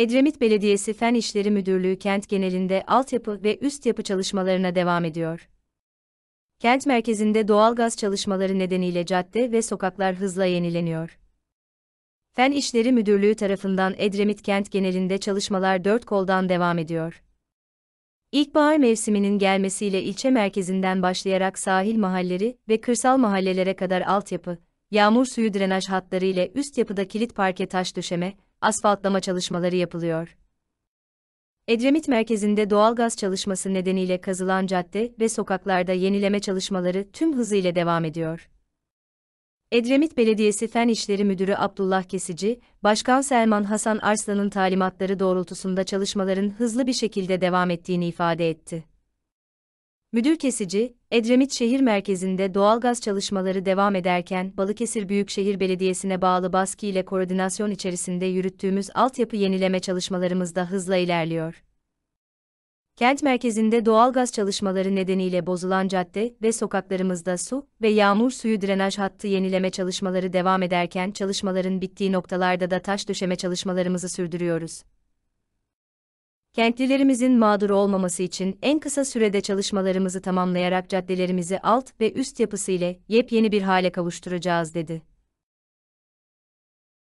Edremit Belediyesi Fen İşleri Müdürlüğü kent genelinde altyapı ve üst yapı çalışmalarına devam ediyor. Kent merkezinde doğal gaz çalışmaları nedeniyle cadde ve sokaklar hızla yenileniyor. Fen İşleri Müdürlüğü tarafından Edremit kent genelinde çalışmalar dört koldan devam ediyor. İlkbahar mevsiminin gelmesiyle ilçe merkezinden başlayarak sahil mahalleleri ve kırsal mahallelere kadar altyapı, yağmur suyu drenaj hatları ile üst yapıda kilit parke taş döşeme, asfaltlama çalışmaları yapılıyor. Edremit merkezinde doğalgaz çalışması nedeniyle kazılan cadde ve sokaklarda yenileme çalışmaları tüm hızıyla devam ediyor. Edremit Belediyesi Fen İşleri Müdürü Abdullah Kesici, Başkan Selman Hasan Arslan'ın talimatları doğrultusunda çalışmaların hızlı bir şekilde devam ettiğini ifade etti. Müdür Kesici, Edremit şehir merkezinde doğalgaz çalışmaları devam ederken Balıkesir Büyükşehir Belediyesi'ne bağlı baskı ile koordinasyon içerisinde yürüttüğümüz altyapı yenileme çalışmalarımız da hızla ilerliyor. Kent merkezinde doğalgaz çalışmaları nedeniyle bozulan cadde ve sokaklarımızda su ve yağmur suyu drenaj hattı yenileme çalışmaları devam ederken çalışmaların bittiği noktalarda da taş döşeme çalışmalarımızı sürdürüyoruz. Kentlilerimizin mağdur olmaması için en kısa sürede çalışmalarımızı tamamlayarak caddelerimizi alt ve üst yapısı ile yepyeni bir hale kavuşturacağız dedi.